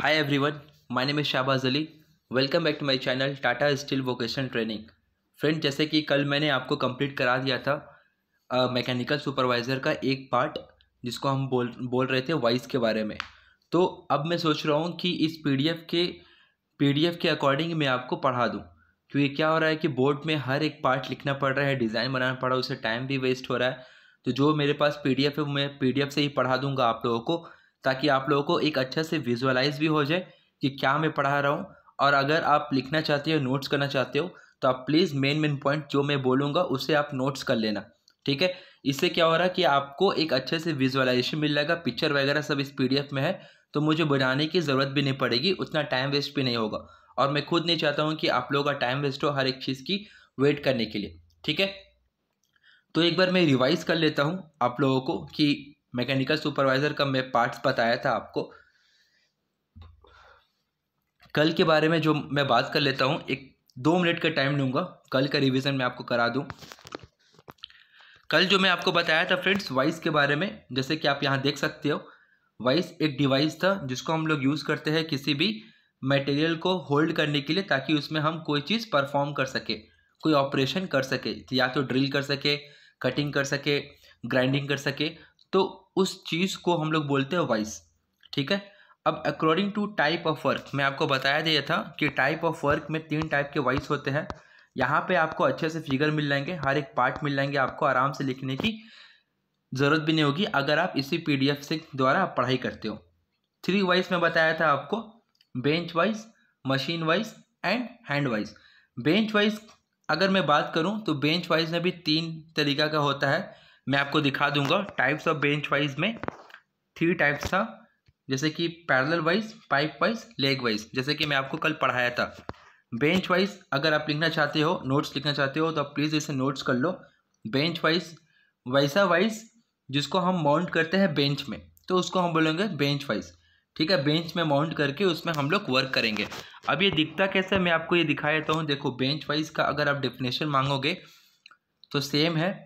hi everyone my name is Shabaz Ali welcome back to my channel Tata steel vocational training friend जैसे कि कल मैंने आपको कंप्लीट करा दिया था मैकेनिकल सुपरवाइज़र का एक पार्ट जिसको हम बोल बोल रहे थे वॉइस के बारे में तो अब मैं सोच रहा हूँ कि इस पीडीएफ के पीडीएफ के अकॉर्डिंग मैं आपको पढ़ा दूँ क्योंकि क्या हो रहा है कि बोर्ड में हर एक पार्ट लिखना पड़ रहा है डिज़ाइन बनाना पड़ रहा है उससे टाइम भी वेस्ट हो रहा है तो जो मेरे पास पी है वो मैं पी से ही पढ़ा दूंगा आप लोगों को ताकि आप लोगों को एक अच्छा से विजुअलाइज भी हो जाए कि क्या मैं पढ़ा रहा हूँ और अगर आप लिखना चाहते हो नोट्स करना चाहते हो तो आप प्लीज़ मेन मेन पॉइंट जो मैं बोलूँगा उसे आप नोट्स कर लेना ठीक है इससे क्या हो रहा है कि आपको एक अच्छे से विजुअलाइजेशन मिल जाएगा पिक्चर वगैरह सब इस पीडीएफ में है तो मुझे बनाने की ज़रूरत भी नहीं पड़ेगी उतना टाइम वेस्ट भी नहीं होगा और मैं खुद नहीं चाहता हूँ कि आप लोगों का टाइम वेस्ट हो हर एक चीज़ की वेट करने के लिए ठीक है तो एक बार मैं रिवाइज़ कर लेता हूँ आप लोगों को कि मैकेनिकल सुपरवाइज़र का मैं पार्ट्स बताया था आपको कल के बारे में जो मैं बात कर लेता हूँ एक दो मिनट का टाइम लूँगा कल का रिवीजन मैं आपको करा दूँ कल जो मैं आपको बताया था फ्रेंड्स वाइस के बारे में जैसे कि आप यहाँ देख सकते हो वाइस एक डिवाइस था जिसको हम लोग यूज़ करते हैं किसी भी मटेरियल को होल्ड करने के लिए ताकि उसमें हम कोई चीज़ परफॉर्म कर सके कोई ऑपरेशन कर सके या तो ड्रिल कर सके कटिंग कर सके ग्राइंडिंग कर सके तो उस चीज़ को हम लोग बोलते हैं वाइस ठीक है अब according to type of work मैं आपको बताया दिया था कि टाइप ऑफ वर्क में तीन टाइप के वाइस होते हैं यहाँ पे आपको अच्छे से फिगर मिल जाएंगे हर एक पार्ट मिल जाएंगे आपको आराम से लिखने की ज़रूरत भी नहीं होगी अगर आप इसी एफ से द्वारा आप पढ़ाई करते हो थ्री वाइज में बताया था आपको bench vice machine vice and hand vice bench vice अगर मैं बात करूं तो बेंच वाइज में भी तीन तरीका का होता है मैं आपको दिखा दूंगा टाइप्स ऑफ बेंच वाइज में थ्री टाइप्स था जैसे कि parallel vice pipe vice leg vice जैसे कि मैं आपको कल पढ़ाया था बेंच वाइज अगर आप लिखना चाहते हो नोट्स लिखना चाहते हो तो आप प्लीज़ इसे नोट्स कर लो बेंच वाइज वैसा वाइज जिसको हम माउंट करते हैं बेंच में तो उसको हम बोलेंगे बेंच वाइज ठीक है बेंच में माउंट करके उसमें हम लोग वर्क करेंगे अब ये दिखता कैसे मैं आपको ये दिखा देता हूँ देखो बेंच वाइज का अगर आप डेफिनेशन मांगोगे तो सेम है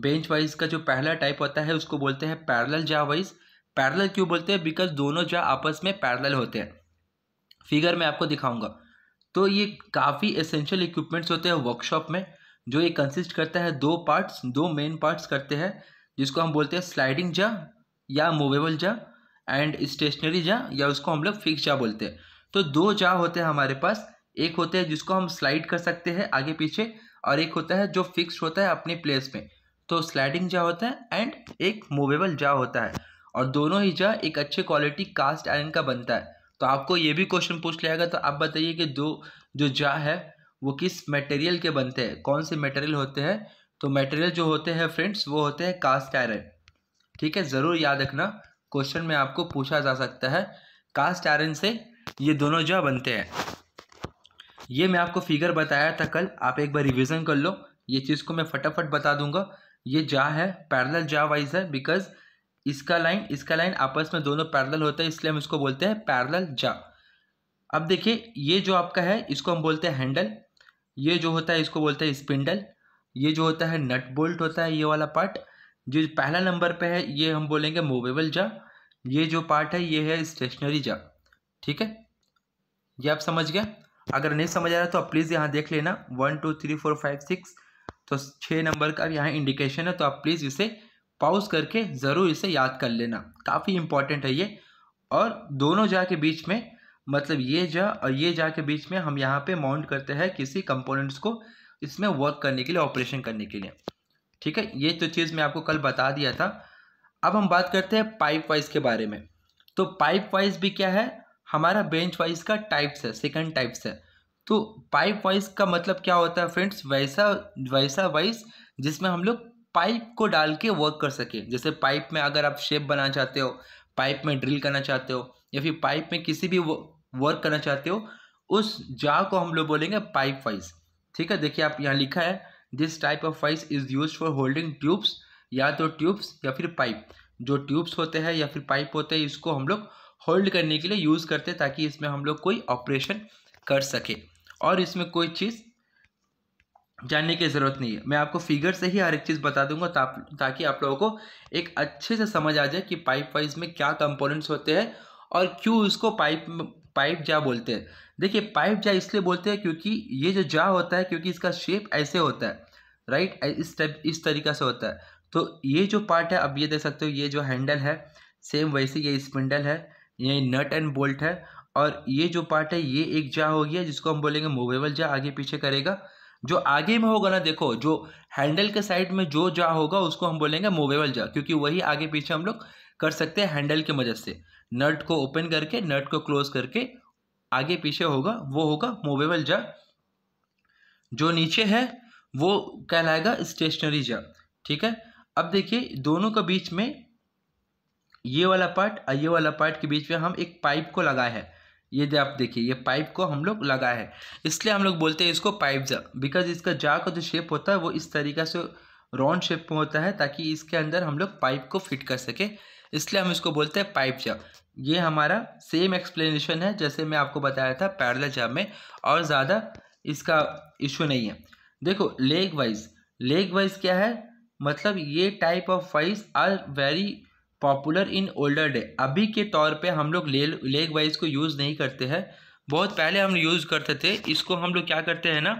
बेंच वाइज का जो पहला टाइप होता है उसको बोलते हैं पैरल जा वाइज पैरल क्यों बोलते हैं बिकॉज दोनों जा आपस में पैरल होते हैं फिगर मैं आपको दिखाऊंगा तो ये काफ़ी एसेंशियल इक्विपमेंट्स होते हैं वर्कशॉप में जो ये कंसिस्ट करता है दो पार्ट्स दो मेन पार्ट्स करते हैं जिसको हम बोलते हैं स्लाइडिंग जा या मूवेबल जा एंड स्टेशनरी जा या उसको हम लोग फिक्स जा बोलते हैं तो दो जा होते हैं हमारे पास एक होते हैं जिसको हम स्लाइड कर सकते हैं आगे पीछे और एक होता है जो फिक्स होता है अपने प्लेस में तो स्लाइडिंग जा होता है एंड एक मूवेबल जा होता है और दोनों ही जा एक अच्छे क्वालिटी कास्ट आयरन का बनता है तो आपको ये भी क्वेश्चन पूछ लिया गया तो आप बताइए कि दो जो जा है वो किस मटेरियल के बनते हैं कौन से मटेरियल होते हैं तो मटेरियल जो होते हैं फ्रेंड्स वो होते हैं कास्ट आयरन ठीक है ज़रूर याद रखना क्वेश्चन में आपको पूछा जा सकता है कास्ट आयरन से ये दोनों जा बनते हैं ये मैं आपको फिगर बताया था कल आप एक बार रिविजन कर लो ये चीज़ को मैं फटाफट बता दूंगा ये जा है पैरेलल जा वाइज है बिकॉज इसका लाइन इसका लाइन आपस में दोनों पैरेलल होता है इसलिए हम इसको बोलते हैं पैरेलल जा अब देखिए ये जो आपका है इसको हम बोलते हैं हैंडल ये जो होता है इसको बोलते हैं स्पिंडल ये जो होता है नट बोल्ट होता है ये वाला पार्ट जो पहला नंबर पे है ये हम बोलेंगे मूवेबल जा ये जो पार्ट है ये है स्टेशनरी जा ठीक है ये आप समझ गए अगर नहीं समझ आ रहा तो आप प्लीज़ यहाँ देख लेना one two three four five six तो छः नंबर का यहाँ इंडिकेशन है तो आप प्लीज़ इसे पाउज करके ज़रूर इसे याद कर लेना काफ़ी इंपॉर्टेंट है ये और दोनों जा के बीच में मतलब ये जा और ये जा के बीच में हम यहाँ पे माउंट करते हैं किसी कंपोनेंट्स को इसमें वर्क करने के लिए ऑपरेशन करने के लिए ठीक है ये तो चीज़ मैं आपको कल बता दिया था अब हम बात करते हैं पाइप वाइज के बारे में तो पाइप वाइज भी क्या है हमारा बेंच वाइज का टाइप्स है सेकंड टाइप्स है तो पाइप वाइज का मतलब क्या होता है फ्रेंड्स वैसा वैसा वाइज जिसमें हम लोग पाइप को डाल के वर्क कर सके जैसे पाइप में अगर आप शेप बनाना चाहते हो पाइप में ड्रिल करना चाहते हो या फिर पाइप में किसी भी वर्क करना चाहते हो उस जा को हम लोग बोलेंगे पाइप वाइज ठीक है देखिए आप यहाँ लिखा है this type of vice is use for holding tubes या तो ट्यूब्स या फिर पाइप जो ट्यूब्स होते हैं या फिर पाइप होते हैं इसको हम लोग होल्ड करने के लिए यूज़ करते हैं ताकि इसमें हम लोग कोई ऑपरेशन कर सके और इसमें कोई चीज़ जानने की ज़रूरत नहीं है मैं आपको फिगर से ही हर एक चीज़ बता दूंगा ता, ताकि आप लोगों को एक अच्छे से समझ आ जाए कि पाइप वाइज में क्या कंपोनेंट्स होते हैं और क्यों इसको पाइप पाइप जा बोलते हैं देखिए पाइप जा इसलिए बोलते हैं क्योंकि ये जो जा होता है क्योंकि इसका शेप ऐसे होता है राइट इस टाइप इस तरीका से होता है तो ये जो पार्ट है अब ये देख सकते हो ये जो हैंडल है सेम वैसे ये स्पिंडल है ये नट एंड बोल्ट है और ये जो पार्ट है ये एक जा हो गया जिसको हम बोलेंगे मूवेबल जा आगे पीछे करेगा जो आगे में होगा ना देखो जो हैंडल के साइड में जो जा होगा उसको हम बोलेंगे मूवेबल जा क्योंकि वही आगे पीछे हम लोग कर सकते हैं हैंडल की मदद से नट को ओपन करके नट को क्लोज करके आगे पीछे होगा वो होगा मूवेबल जा जो नीचे है वो कहलाएगा स्टेशनरी जा ठीक है अब देखिए दोनों के बीच में ये वाला पार्ट और ये वाला पार्ट के बीच में हम एक पाइप को लगाए हैं ये दे आप देखिए ये पाइप को हम लोग लगा है इसलिए हम लोग बोलते हैं इसको पाइप जा बिकॉज इसका जा का जो शेप होता है वो इस तरीका से राउंड शेप में होता है ताकि इसके अंदर हम लोग पाइप को फिट कर सके इसलिए हम इसको बोलते हैं पाइप जा ये हमारा सेम एक्सप्लेनेशन है जैसे मैं आपको बताया था पैरल जब में और ज़्यादा इसका इशू नहीं है देखो लेग वाइज लेग वाइज क्या है मतलब ये type of vice are very popular in older day अभी के तौर पे हम लोग ले, लेग वाइज को यूज़ नहीं करते हैं बहुत पहले हम यूज़ करते थे इसको हम लोग क्या करते हैं ना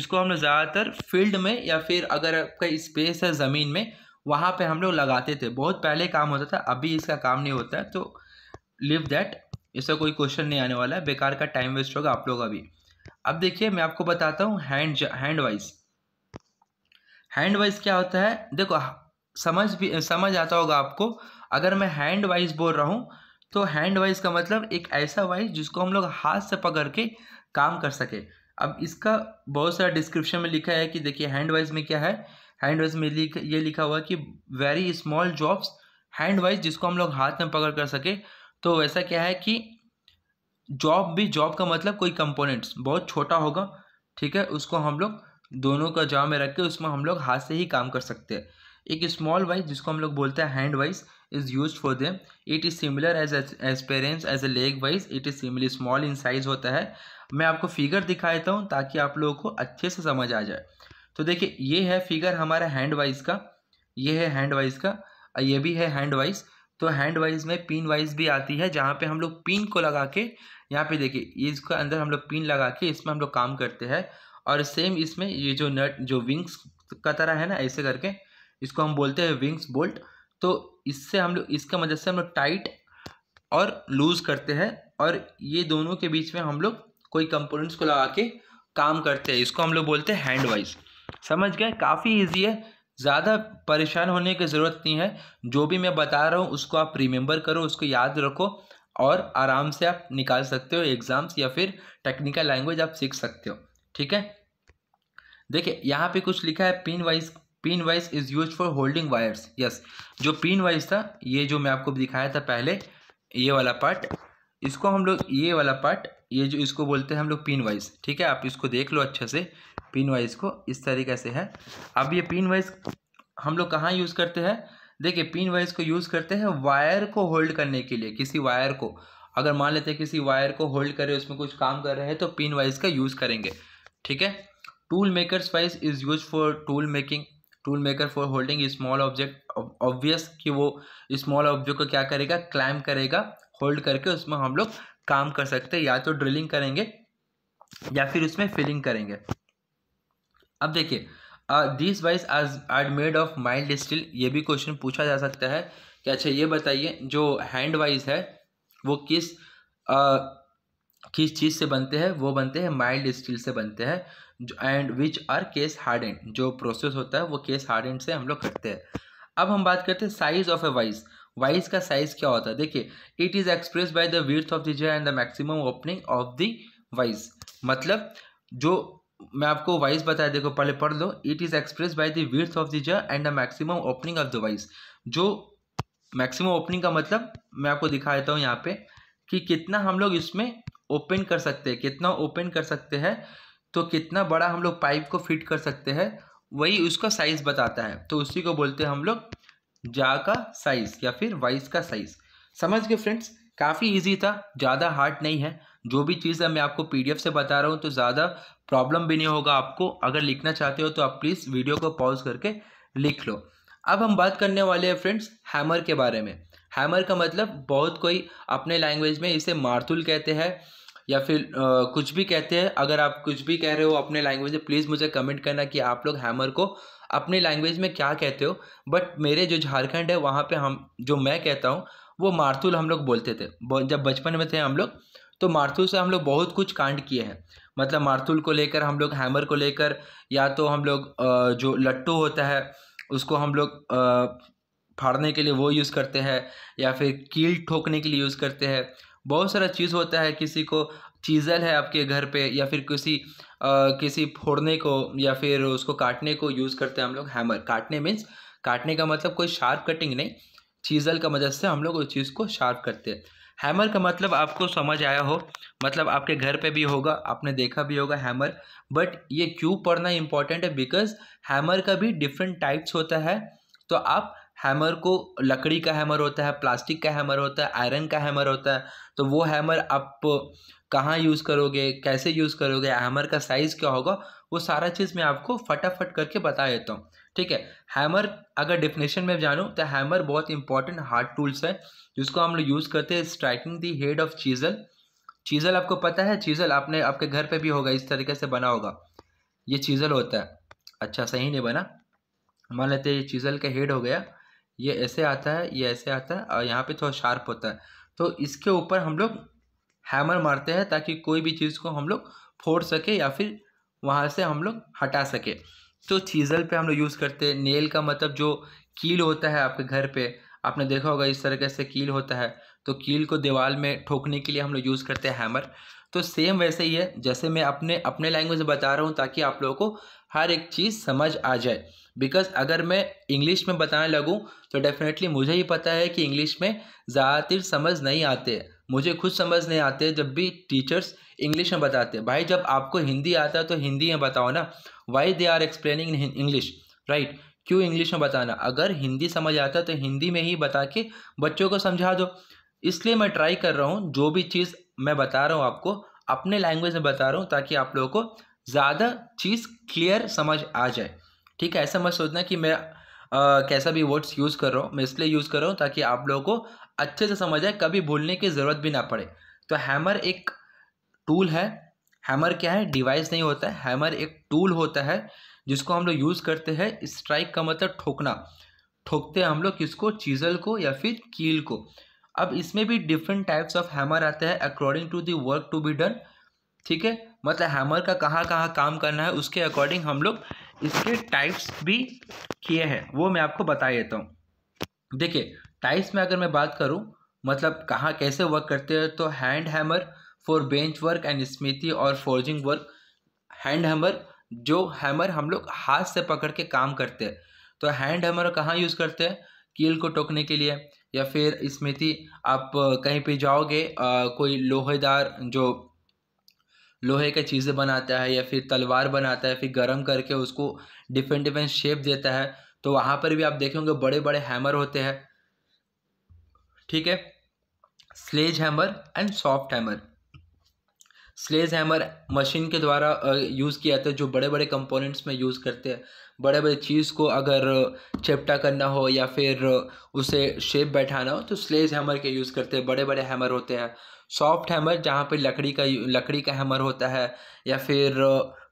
इसको हम लोग ज़्यादातर फील्ड में या फिर अगर आपका स्पेस है ज़मीन में वहाँ पे हम लोग लगाते थे बहुत पहले काम होता था अभी इसका काम नहीं होता है तो लिव दैट इसका कोई क्वेश्चन नहीं आने वाला है बेकार का टाइम वेस्ट होगा आप लोग अभी अब देखिए मैं आपको बताता हूँ hand hand vice hand vice क्या होता है देखो समझ भी समझ आता होगा आपको अगर मैं हैंड वाइज बोल रहा हूँ तो हैंड वाइज का मतलब एक ऐसा वाइज जिसको हम लोग हाथ से पकड़ के काम कर सके अब इसका बहुत सारा डिस्क्रिप्शन में लिखा है कि देखिए हैंड वाइज में क्या है हैंड वाइज में लिख ये लिखा हुआ कि very small jobs hand vice जिसको हम लोग हाथ में पकड़ कर सके तो वैसा क्या है कि जॉब भी जॉब का मतलब कोई कंपोनेंट्स बहुत छोटा होगा ठीक है उसको हम लोग दोनों का जॉब में रख के उसमें हम लोग हाथ से ही काम कर सकते हैं एक स्मॉल वाइज जिसको हम लोग बोलते हैं hand vice is use for them it is similar as appearance as a leg vice it is similar small in size होता है मैं आपको फिगर दिखा देता हूँ ताकि आप लोगों को अच्छे से समझ आ जाए तो देखिए ये है फिगर हमारा हैंड वाइज का ये है हैंड वाइज का और ये भी है हैंड वाइज तो हैंड वाइज में पिन वाइज भी आती है जहाँ पे हम लोग पिन को लगा के यहाँ पे देखिए इसका अंदर हम लोग पिन लगा के इसमें हम लोग काम करते हैं और सेम इसमें ये जो नट जो विंग्स का तरह है ना ऐसे करके इसको हम बोलते हैं विंग्स बोल्ट तो इससे हम लोग इसके मदद से हम लोग टाइट और लूज करते हैं और ये दोनों के बीच में हम लोग कोई कंपोनेंट्स को लगा के काम करते हैं इसको हम लोग बोलते हैं हैंड वाइज समझ गए काफ़ी इजी है ज़्यादा परेशान होने की ज़रूरत नहीं है जो भी मैं बता रहा हूँ उसको आप रिमेंबर करो उसको याद रखो और आराम से आप निकाल सकते हो एग्ज़ाम्स या फिर टेक्निकल लैंग्वेज आप सीख सकते हो ठीक है देखिए यहाँ पे कुछ लिखा है pin vice pin vice is use for holding wires yes जो पिन वाइज था ये जो मैं आपको दिखाया था पहले ये वाला पार्ट इसको हम लोग ये वाला पार्ट ये जो इसको बोलते हैं हम लोग पिन वाइज ठीक है आप इसको देख लो अच्छे से पिन वाइज को इस तरीके से है अब ये पिन वाइज हम लोग कहाँ यूज़ करते हैं देखिए पिन वाइज को यूज़ करते हैं वायर को होल्ड करने के लिए किसी वायर को अगर मान लेते हैं किसी वायर को होल्ड कर रहे उसमें कुछ काम कर रहे हैं तो पिन वाइज का यूज़ करेंगे ठीक है tool makers vice is use for tool making tool maker for holding small object obvious कि वो स्मॉल ऑब्जेक्ट को क्या करेगा क्लाइम करेगा होल्ड करके उसमें हम लोग काम कर सकते हैं या तो ड्रिलिंग करेंगे या फिर उसमें फिलिंग करेंगे अब देखिए दिस वाइज आज are made of mild steel ये भी क्वेश्चन पूछा जा सकता है कि अच्छा ये बताइए जो हैंड वाइज है वो किस आ, किस चीज़ से बनते हैं वो बनते हैं माइल्ड स्टील से बनते हैं and which are case hard and जो प्रोसेस होता है वो केस हार्ड एंड से हम लोग करते हैं अब हम बात करते हैं size of a vice vice का साइज क्या होता है देखिए it is express by the width of the jaw and the maximum opening of the vice मतलब जो मैं आपको वाइस बताया देखो पहले पढ़ लो it is express by the width of the jaw and the maximum opening of the vice जो मैक्सिमम ओपनिंग का मतलब मैं आपको दिखा देता हूँ यहाँ पे कि कितना हम लोग इसमें ओपन कर सकते हैं कितना ओपन कर सकते हैं तो कितना बड़ा हम लोग पाइप को फिट कर सकते हैं वही उसका साइज़ बताता है तो उसी को बोलते हैं हम लोग जा का साइज़ या फिर वाइस का साइज़ समझ गए फ्रेंड्स काफ़ी इजी था ज़्यादा हार्ड नहीं है जो भी चीज़ मैं आपको पीडीएफ से बता रहा हूँ तो ज़्यादा प्रॉब्लम भी नहीं होगा आपको अगर लिखना चाहते हो तो आप प्लीज़ वीडियो को पॉज करके लिख लो अब हम बात करने वाले हैं फ्रेंड्स हैमर के बारे में हैमर का मतलब बहुत कोई अपने लैंग्वेज में इसे मारतुल कहते हैं या फिर आ, कुछ भी कहते हैं अगर आप कुछ भी कह रहे हो अपने लैंग्वेज में प्लीज़ मुझे कमेंट करना कि आप लोग हैमर को अपने लैंग्वेज में क्या कहते हो बट मेरे जो झारखंड है वहाँ पे हम जो मैं कहता हूँ वो मारतूल हम लोग बोलते थे जब बचपन में थे हम लोग तो मारथुल से हम लोग बहुत कुछ कांड किए हैं मतलब मारथुल को लेकर हम लोग हैमर को लेकर या तो हम लोग जो लट्टू होता है उसको हम लोग फाड़ने के लिए वो यूज़ करते हैं या फिर कील ठोकने के लिए यूज़ करते हैं बहुत सारा चीज़ होता है किसी को चीज़ल है आपके घर पे या फिर किसी आ, किसी फोड़ने को या फिर उसको काटने को यूज़ करते हैं हम लोग हैमर काटने मीन्स काटने का मतलब कोई शार्प कटिंग नहीं चीज़ल का मदद से हम लोग उस चीज़ को शार्प करते हैं हैमर का मतलब आपको समझ आया हो मतलब आपके घर पे भी होगा आपने देखा भी होगा हैमर बट ये क्यों पढ़ना इम्पॉर्टेंट है बिकॉज हैमर का भी डिफरेंट टाइप्स होता है तो आप हैमर को लकड़ी का हैमर होता है प्लास्टिक का हैमर होता है आयरन का हैमर होता है तो वो हैमर आप कहाँ यूज़ करोगे कैसे यूज़ करोगे हैमर का साइज़ क्या होगा वो सारा चीज़ मैं आपको फटाफट करके बता देता हूँ ठीक है हैमर अगर डिफिनेशन में जानूँ तो हैमर बहुत इंपॉर्टेंट हार्ड टूल्स है जिसको हम लोग यूज़ करते हैं striking the head of chisel chisel आपको पता है चीज़ल आपने आपके घर पे भी होगा इस तरीके से बना होगा ये चीज़ल होता है अच्छा सही नहीं बना मान लेते ये चीज़ल का हेड हो गया ये ऐसे आता है ये ऐसे आता है और यहाँ पे थोड़ा शार्प होता है तो इसके ऊपर हम लोग हैमर मारते हैं ताकि कोई भी चीज़ को हम लोग फोड़ सके या फिर वहाँ से हम लोग हटा सके तो चीज़ल पे हम लोग यूज़ करते हैं नेल का मतलब जो कील होता है आपके घर पे आपने देखा होगा इस तरह से कील होता है तो कील को दीवार में ठोकने के लिए हम लोग यूज़ करते हैं हैमर तो सेम वैसे ही है जैसे मैं अपने अपने लैंग्वेज में बता रहा हूँ ताकि आप लोगों को हर एक चीज़ समझ आ जाए बिकॉज अगर मैं इंग्लिश में बताने लगूँ तो डेफिनेटली मुझे ही पता है कि इंग्लिश में ज़्यादातर समझ नहीं आते मुझे खुद समझ नहीं आते जब भी टीचर्स इंग्लिश में बताते भाई जब आपको हिंदी आता है तो हिंदी में बताओ ना why they are explaining in English right क्यों इंग्लिश में बताना अगर हिंदी समझ आता तो हिंदी में ही बता के बच्चों को समझा दो इसलिए मैं ट्राई कर रहा हूँ जो भी चीज़ मैं बता रहा हूँ आपको अपने लैंग्वेज में बता रहा हूँ ताकि आप लोगों को ज़्यादा चीज़ क्लियर समझ आ जाए ठीक है ऐसा मत सोचना कि मैं आ, कैसा भी वर्ड्स यूज़ कर रहा हूँ मैं इसलिए यूज़ कर रहा हूँ ताकि आप लोगों को अच्छे से समझ आए कभी भूलने की ज़रूरत भी ना पड़े तो हैमर एक टूल है हैमर क्या है डिवाइस नहीं होता है हैमर एक टूल होता है जिसको हम लोग यूज़ करते हैं स्ट्राइक का मतलब ठोकना ठोकते हैं हम लोग किसको चीज़ल को या फिर कील को अब इसमें भी डिफरेंट टाइप्स ऑफ हैमर आते हैं according to the work to be done ठीक है मतलब हैमर का कहाँ कहाँ काम करना है उसके अकॉर्डिंग हम लोग इसके टाइप्स भी किए हैं वो मैं आपको बता देता हूँ देखिए टाइप्स में अगर मैं बात करूँ मतलब कहाँ कैसे वर्क करते हैं तो hand hammer for bench work and smithy और फोर्जिंग वर्क हैंड हैमर जो हैमर हम लोग हाथ से पकड़ के काम करते हैं तो हैंड हैमर कहाँ यूज़ करते हैं कील को टोकने के लिए या फिर स्मृति आप कहीं पे जाओगे आ, कोई लोहेदार जो लोहे का चीज़ें बनाता है या फिर तलवार बनाता है फिर गर्म करके उसको डिफरेंट डिफरेंट शेप देता है तो वहाँ पर भी आप देखेंगे बड़े बड़े हैमर होते हैं ठीक है sledge hammer and soft hammer sledge hammer machine के द्वारा यूज़ किया जाता है जो बड़े बड़े कंपोनेंट्स में यूज़ करते हैं बड़े बड़े चीज़ को अगर चिपटा करना हो या फिर उसे शेप बैठाना हो तो स्लेज हैमर के यूज़ करते हैं बड़े बड़े हैमर होते हैं सॉफ्ट हैमर जहाँ पर लकड़ी का लकड़ी का हैमर होता है या फिर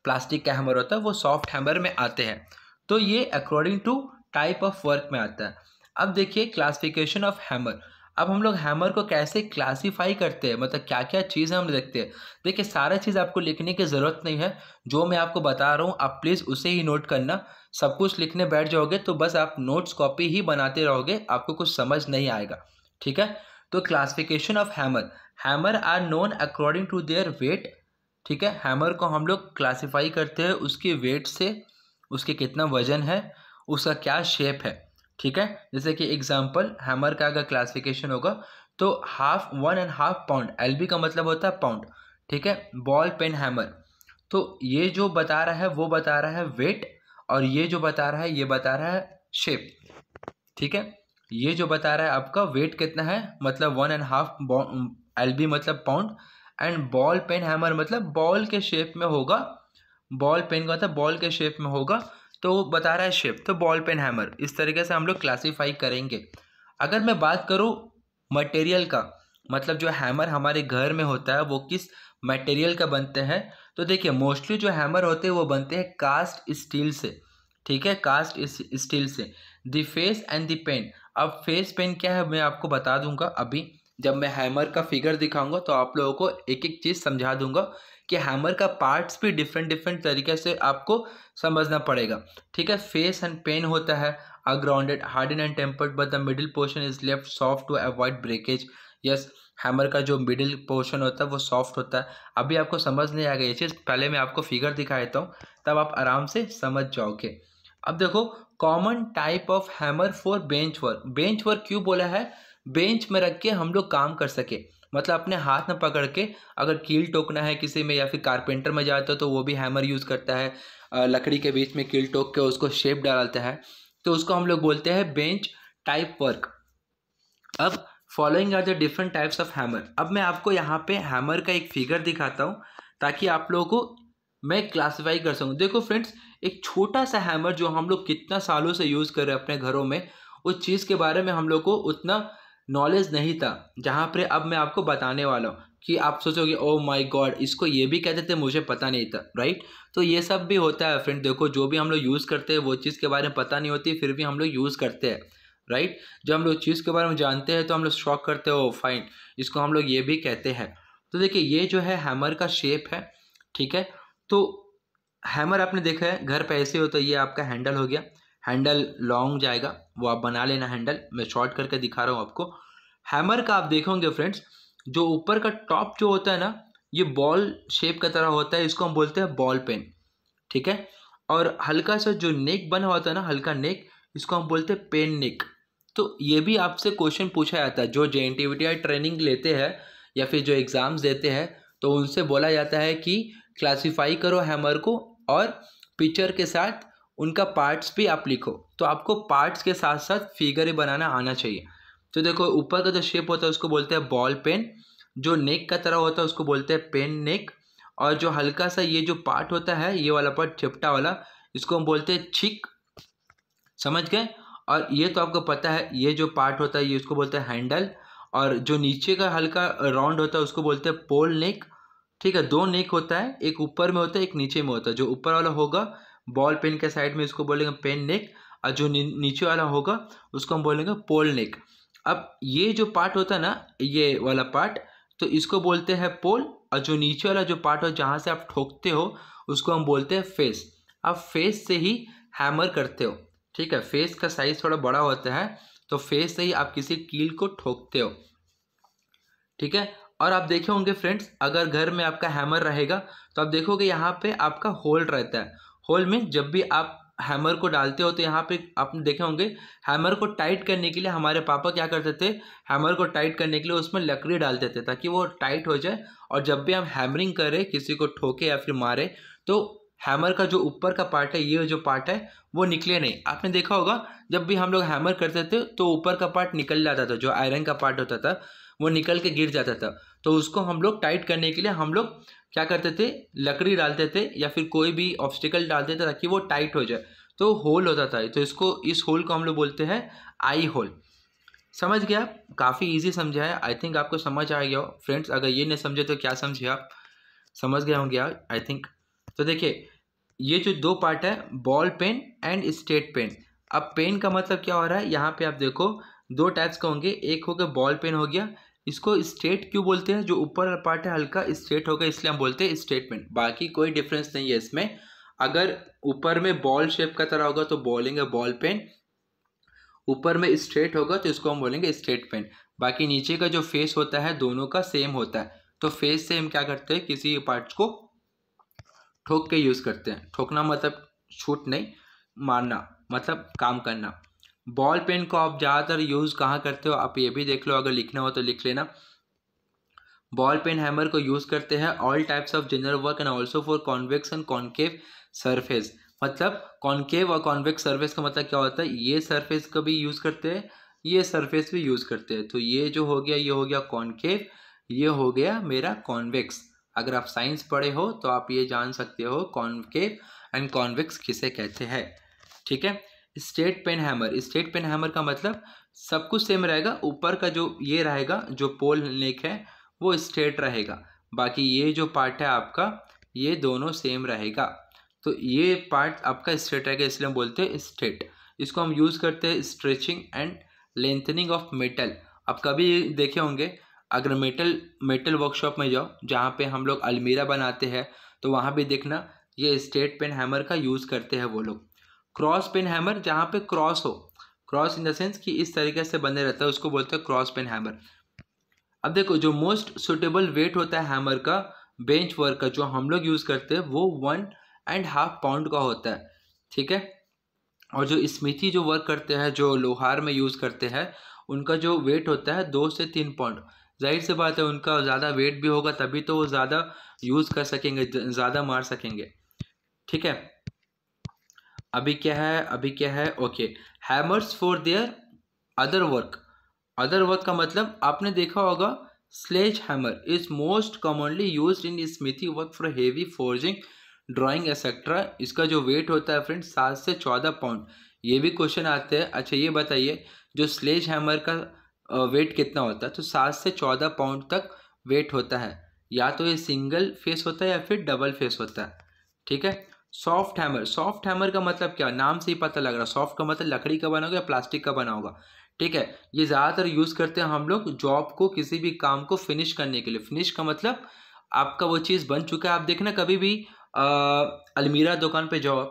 प्लास्टिक का हैमर होता है वो सॉफ्ट हैमर में आते हैं तो ये according to type of work में आता है अब देखिए क्लासिफिकेशन ऑफ हैमर अब हम लोग हैमर को कैसे क्लासीफाई करते हैं मतलब क्या क्या चीज़ हम देखते हैं देखिए सारा चीज़ आपको लिखने की ज़रूरत नहीं है जो मैं आपको बता रहा हूँ आप प्लीज़ उसे ही नोट करना सब कुछ लिखने बैठ जाओगे तो बस आप नोट्स कॉपी ही बनाते रहोगे आपको कुछ समझ नहीं आएगा ठीक है तो classification of hammer hammer are known according to their weight ठीक है हैमर को हम लोग क्लासीफाई करते हैं उसके वेट से उसके कितना वजन है उसका क्या शेप है ठीक है जैसे कि एग्जाम्पल हैमर का अगर क्लासिफिकेशन होगा तो half one and half pound L का मतलब होता है पाउंड ठीक है बॉल पेन हैमर तो ये जो बता रहा है वो बता रहा है वेट और ये जो बता रहा है ये बता रहा है शेप ठीक है ये जो बता रहा है आपका वेट कितना है मतलब one and half L B मतलब pound and ball pein hammer मतलब बॉल के शेप में होगा बॉल पेन का होता है बॉल के शेप में होगा तो बता रहा है शिप तो बॉल पेन हैमर इस तरीके से हम लोग क्लासीफाई करेंगे अगर मैं बात करूँ मटेरियल का मतलब जो हैमर हमारे घर में होता है वो किस मटेरियल का बनते हैं तो देखिए मोस्टली जो हैमर होते हैं वो बनते हैं कास्ट स्टील से ठीक है कास्ट स्टील से the face and the pein अब फेस पेन क्या है मैं आपको बता दूंगा अभी जब मैं हैमर का फिगर दिखाऊंगा तो आप लोगों को एक एक चीज़ समझा दूंगा कि हैमर का पार्ट्स भी डिफरेंट डिफरेंट तरीके से आपको समझना पड़ेगा ठीक है फेस एंड पेन होता है are grounded grounded harden and tempered but the middle portion is left soft to avoid breakage yes hammer का जो मिडिल पोर्शन होता है वो सॉफ्ट होता है अभी आपको समझ नहीं आ गया ये चीज़ पहले मैं आपको फिगर दिखा देता हूँ तब आप आराम से समझ जाओगे अब देखो common type of hammer for bench work bench work क्यों बोला है बेंच में रख के हम लोग काम कर सके मतलब अपने हाथ में पकड़ के अगर कील टोकना है किसी में या फिर कारपेंटर में जाता है तो वो भी हैमर यूज़ करता है लकड़ी के बीच में कील टोक के उसको शेप डालता है तो उसको हम लोग बोलते हैं बेंच टाइप वर्क अब following are the different types of hammer अब मैं आपको यहाँ पे हैमर का एक फिगर दिखाता हूँ ताकि आप लोगों को मैं क्लासिफाई कर सकूँ देखो फ्रेंड्स एक छोटा सा हैमर जो हम लोग कितना सालों से यूज़ कर रहे हैं अपने घरों में उस चीज़ के बारे में हम लोग को उतना नॉलेज नहीं था जहाँ पर अब मैं आपको बताने वाला हूँ कि आप सोचोगे ओ माय गॉड इसको ये भी कहते थे मुझे पता नहीं था राइट तो ये सब भी होता है फ्रेंड देखो जो भी हम लोग यूज़ करते हैं वो चीज़ के बारे में पता नहीं होती फिर भी हम लोग यूज़ करते हैं राइट जब हम लोग चीज़ के बारे में जानते हैं तो हम लोग शॉक करते हो फाइन oh, इसको हम लोग ये भी कहते हैं तो देखिए ये जो है हैमर का शेप है ठीक है तो हैमर आपने देखा है घर पर ऐसे होता है ये आपका हैंडल हो गया हैंडल लॉन्ग जाएगा वो आप बना लेना हैंडल मैं शॉर्ट करके दिखा रहा हूँ आपको हैमर का आप देखोगे फ्रेंड्स जो ऊपर का टॉप जो होता है ना ये बॉल शेप का तरह होता है इसको हम बोलते हैं बॉल पेन ठीक है और हल्का सा जो नेक बना होता है ना हल्का नेक इसको हम बोलते हैं पेन नेक तो ये भी आपसे क्वेश्चन पूछा जाता है जो जे एन ट्रेनिंग लेते हैं या फिर जो एग्ज़ाम्स देते हैं तो उनसे बोला जाता है कि क्लासीफाई करो हैमर को और पिक्चर के साथ उनका पार्ट्स भी आप लिखो तो आपको पार्ट्स के साथ साथ फिगरें बनाना आना चाहिए तो देखो ऊपर का जो शेप होता है उसको बोलते हैं बॉल पेन जो नेक का तरह होता है उसको बोलते हैं पेन नेक और जो हल्का सा ये जो पार्ट होता है ये वाला पार्ट चिपटा वाला इसको हम बोलते हैं छिक समझ गए और ये तो आपको पता है ये जो पार्ट होता है ये उसको बोलते हैं हैंडल और जो नीचे का हल्का राउंड होता है उसको बोलते हैं पोल नेक ठीक है दो नेक होता है एक ऊपर में होता है एक नीचे में होता है जो ऊपर वाला होगा बॉल पेन के साइड में इसको बोलेंगे पेन नेक और जो नी, नीचे वाला होगा उसको हम बोलेंगे पोल नेक अब ये जो पार्ट होता है ना ये वाला पार्ट तो इसको बोलते हैं पोल और जो नीचे वाला जो पार्ट हो जहाँ से आप ठोकते हो उसको हम बोलते हैं फेस आप फेस से ही हैमर करते हो ठीक है फेस का साइज थोड़ा बड़ा होता है तो फेस से ही आप किसी कील को ठोकते हो ठीक है और आप देखे होंगे फ्रेंड्स अगर घर में आपका हैमर रहेगा तो आप देखोगे यहाँ पे आपका होल रहता है होल में जब भी आप हैमर को डालते हो तो यहाँ पे आप देखे होंगे हैमर को टाइट करने के लिए हमारे पापा क्या करते थे हैमर को टाइट करने के लिए उसमें लकड़ी डालते थे ताकि वो टाइट हो जाए और जब भी हम हैमरिंग करें किसी को ठोके या फिर मारे तो हैमर का जो ऊपर का पार्ट है ये जो पार्ट है वो निकले नहीं आपने देखा होगा जब भी हम लोग हैमर करते थे तो ऊपर का पार्ट निकल जाता था जो आयरन का पार्ट होता था वो निकल के गिर जाता था तो उसको हम लोग टाइट करने के लिए हम लोग क्या करते थे लकड़ी डालते थे या फिर कोई भी ऑब्स्टिकल डालते थे ताकि वो टाइट हो जाए तो होल होता था तो इसको इस होल को हम लोग बोलते हैं आई होल समझ गया काफ़ी इजी समझा है आई थिंक आपको समझ आ गया हो फ्रेंड्स अगर ये नहीं समझे तो क्या समझे आप समझ गए होंगे आप आई थिंक तो देखिए ये जो दो पार्ट है ball pein and straight pein अब पेन का मतलब क्या हो रहा है यहाँ पे आप देखो दो टाइप्स का होंगे एक हो गया बॉल पेन हो गया इसको स्टेट क्यों बोलते हैं जो ऊपर पार्ट है हल्का स्ट्रेट होगा इसलिए हम बोलते हैं स्टेटमेंट बाकी कोई डिफरेंस नहीं है इसमें अगर ऊपर में बॉल शेप का तरह होगा तो बॉलिंग है बॉल पेन ऊपर में स्ट्रेट होगा तो इसको हम बोलेंगे स्ट्रेट पेन बाकी नीचे का जो फेस होता है दोनों का सेम होता है तो फेस से हम क्या करते हैं किसी पार्ट को ठोक के यूज़ करते हैं ठोकना मतलब छूट नहीं मारना मतलब काम करना बॉल पेन को आप ज़्यादातर यूज़ कहाँ करते हो आप ये भी देख लो अगर लिखना हो तो लिख लेना बॉल पेन हैमर को यूज़ करते हैं all types of general work and also for convex and concave surface मतलब कॉन्केव और कॉन्वेक्स सरफेस का मतलब क्या होता है ये सरफेस का भी यूज़ करते हैं ये सरफेस भी यूज़ करते हैं तो ये जो हो गया ये हो गया कॉन्केव ये हो गया मेरा कॉन्वेक्स अगर आप साइंस पढ़े हो तो आप ये जान सकते हो कॉन्केव एंड कॉन्वेक्स किसे कहते हैं ठीक है straight pein hammer straight pein hammer का मतलब सब कुछ सेम रहेगा ऊपर का जो ये रहेगा जो पोल नेक है वो स्ट्रेट रहेगा बाकी ये जो पार्ट है आपका ये दोनों सेम रहेगा तो ये पार्ट आपका स्टेट रहेगा इसलिए हम बोलते हैं स्टेट इसको हम यूज़ करते हैं stretching and lengthening of metal आप कभी देखे होंगे अगर मेटल मेटल वर्कशॉप में जाओ जहाँ पे हम लोग अलमीरा बनाते हैं तो वहाँ भी देखना ये स्टेट पेन हैमर का यूज़ करते हैं वो लोग क्रॉस पेन हैमर जहाँ पे क्रॉस हो क्रॉस इन द सेंस कि इस तरीके से बने रहता है उसको बोलते हैं क्रॉस पेन हैमर अब देखो जो मोस्ट सुटेबल वेट होता है हैमर का बेंच वर्क का जो हम लोग यूज़ करते हैं वो वन एंड हाफ पाउंड का होता है ठीक है और जो स्मिथी जो वर्क करते हैं जो लोहार में यूज़ करते हैं उनका जो वेट होता है दो से तीन पाउंड जाहिर सी बात है उनका ज़्यादा वेट भी होगा तभी तो वो ज़्यादा यूज़ कर सकेंगे ज़्यादा मार सकेंगे ठीक है अभी क्या है अभी क्या है okay hammers for their other work other work का मतलब आपने देखा होगा sledge hammer is most commonly use in smithy work for heavy forging drawing etcetera इसका जो वेट होता है फ्रेंड सात से चौदह पाउंड ये भी क्वेश्चन आते हैं अच्छा ये बताइए जो स्लेज हैमर का वेट कितना होता है तो सात से चौदह पाउंड तक वेट होता है या तो ये सिंगल फेस होता है या फिर डबल फेस होता है ठीक है सॉफ्ट हैमर सॉफ्ट हैमर का मतलब क्या नाम से ही पता लग रहा है सॉफ्ट का मतलब लकड़ी का बना होगा या प्लास्टिक का बना होगा ठीक है ये ज़्यादातर यूज़ करते हैं हम लोग जॉब को किसी भी काम को फिनिश करने के लिए फिनिश का मतलब आपका वो चीज़ बन चुका है आप देखना कभी भी अलमीरा दुकान पे जाओ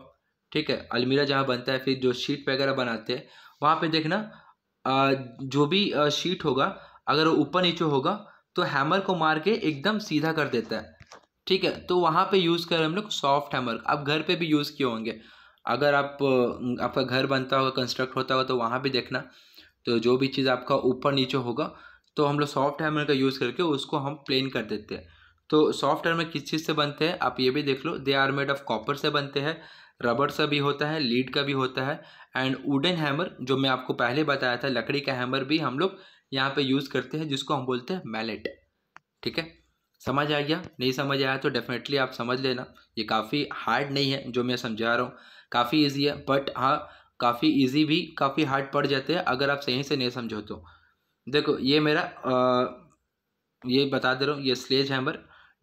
ठीक है अलमीरा जहाँ बनता है फिर जो शीट वगैरह बनाते हैं वहाँ पे देखना आ, जो भी शीट होगा अगर ऊपर नीचे होगा तो हैमर को मार के एकदम सीधा कर देता है ठीक है तो वहाँ पे यूज़ करें हम लोग सॉफ्ट हैमर आप घर पे भी यूज़ किए होंगे अगर आप आपका घर बनता होगा कंस्ट्रक्ट होता होगा तो वहाँ भी देखना तो जो भी चीज़ आपका ऊपर नीचे होगा तो हम लोग सॉफ्ट हैमर का यूज़ करके उसको हम प्लेन कर देते हैं तो सॉफ्ट हैमर किस चीज़ से बनते हैं आप ये भी देख लो they are made of copper से बनते हैं रबड़ से भी होता है लीड का भी होता है एंड वुडन हैमर जो मैं आपको पहले बताया था लकड़ी का हैमर भी हम लोग यहाँ पर यूज़ करते हैं जिसको हम बोलते हैं मैलेट ठीक है समझ आ गया नहीं समझ आया तो डेफिनेटली आप समझ लेना ये काफ़ी हार्ड नहीं है जो मैं समझा रहा हूँ काफ़ी ईजी है बट हाँ काफ़ी ईजी भी काफ़ी हार्ड पड़ जाते हैं अगर आप सही से नहीं समझो तो देखो ये मेरा आ, ये बता दे रहा हूँ ये स्लेज हैमर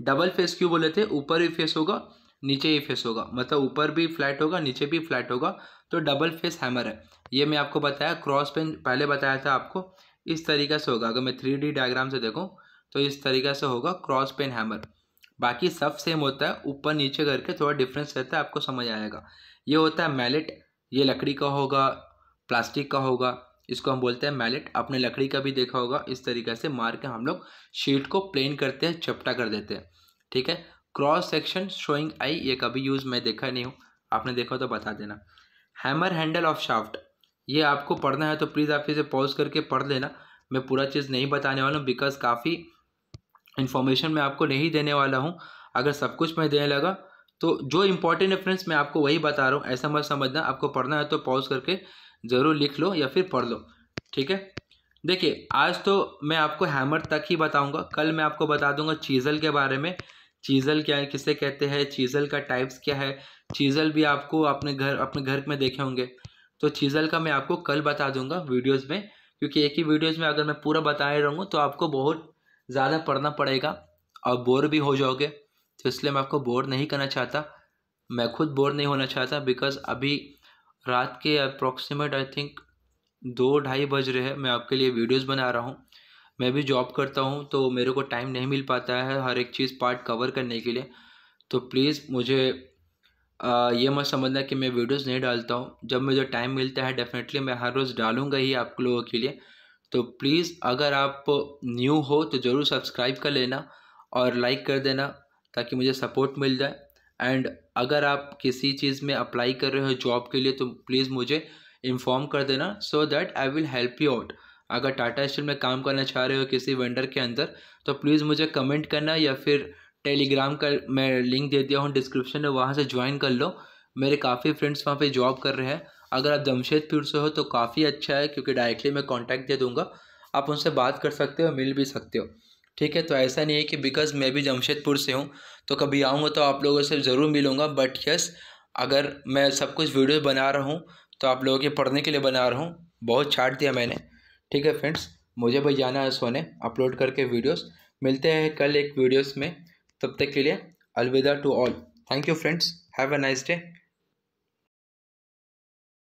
डबल फेस क्यों बोले थे ऊपर भी फेस होगा नीचे ही फेस होगा मतलब ऊपर भी फ्लैट होगा नीचे भी फ्लैट होगा तो डबल फेस हैमर है ये मैं आपको बताया क्रॉस पेन पहले बताया था आपको इस तरीके से होगा अगर मैं थ्री डी डायग्राम से देखूँ तो इस तरीके से होगा क्रॉस पेन हैमर बाकी सब सेम होता है ऊपर नीचे करके थोड़ा डिफरेंस रहता है आपको समझ आएगा ये होता है मैलेट ये लकड़ी का होगा प्लास्टिक का होगा इसको हम बोलते हैं मैलेट आपने लकड़ी का भी देखा होगा इस तरीके से मार के हम लोग शीट को प्लेन करते हैं चपटा कर देते हैं ठीक है क्रॉस सेक्शन शोइंग आई ये कभी यूज़ मैं देखा नहीं हूँ आपने देखा तो बता देना हैमर हैंडल ऑफ शाफ्ट ये आपको पढ़ना है तो प्लीज़ आप इसे पॉज करके पढ़ लेना मैं पूरा चीज़ नहीं बताने वाला हूँ बिकॉज काफ़ी इन्फॉर्मेशन मैं आपको नहीं देने वाला हूँ अगर सब कुछ मैं देने लगा तो जो इम्पोर्टेंट है फ्रेंड्स मैं आपको वही बता रहा हूँ ऐसा मत समझना आपको पढ़ना है तो पॉज करके ज़रूर लिख लो या फिर पढ़ लो ठीक है देखिए आज तो मैं आपको हैमर तक ही बताऊंगा कल मैं आपको बता दूंगा चीज़ल के बारे में चीज़ल क्या है किसे कहते हैं चीज़ल का टाइप्स क्या है चीज़ल भी आपको अपने घर अपने घर में देखे होंगे तो चीज़ल का मैं आपको कल बता दूंगा वीडियोस में क्योंकि एक ही वीडियोस में अगर मैं पूरा बताए रहूँगा तो आपको बहुत ज़्यादा पढ़ना पड़ेगा और बोर भी हो जाओगे तो इसलिए मैं आपको बोर नहीं करना चाहता मैं खुद बोर नहीं होना चाहता बिकॉज़ अभी रात के अप्रोक्सीमेट आई थिंक दो ढाई बज रहे हैं मैं आपके लिए वीडियोस बना रहा हूँ मैं भी जॉब करता हूँ तो मेरे को टाइम नहीं मिल पाता है हर एक चीज़ पार्ट कवर करने के लिए तो प्लीज़ मुझे आ, ये मत समझना कि मैं वीडियोस नहीं डालता हूँ जब मुझे टाइम मिलता है डेफिनेटली मैं हर रोज़ डालूँगा ही आप लोगों के लिए तो प्लीज़ अगर आप न्यू हो तो ज़रूर सब्सक्राइब कर लेना और लाइक कर देना ताकि मुझे सपोर्ट मिल जाए एंड अगर आप किसी चीज़ में अप्लाई कर रहे हो जॉब के लिए तो प्लीज़ मुझे इन्फॉर्म कर देना so that I will help you out अगर टाटा स्टील में काम करना चाह रहे हो किसी वेंडर के अंदर तो प्लीज़ मुझे कमेंट करना या फिर टेलीग्राम का मैं लिंक दे दिया हूँ डिस्क्रिप्शन में वहाँ से ज्वाइन कर लो मेरे काफ़ी फ्रेंड्स वहाँ पे जॉब कर रहे हैं अगर आप जमशेदपुर से हो तो काफ़ी अच्छा है क्योंकि डायरेक्टली मैं कॉन्टैक्ट दे दूँगा आप उनसे बात कर सकते हो मिल भी सकते हो ठीक है तो ऐसा नहीं है कि बिकॉज मैं भी जमशेदपुर से हूँ तो कभी आऊँगा तो आप लोगों से ज़रूर मिलूँगा बट यस अगर मैं सब कुछ वीडियो बना रहा हूँ तो आप लोगों के पढ़ने के लिए बना रहा हूँ बहुत छाट दिया मैंने ठीक है फ्रेंड्स मुझे भाई जाना है सोने अपलोड करके वीडियोस मिलते हैं कल एक वीडियोस में तब तक के लिए अलविदा to all thank you friends have a nice day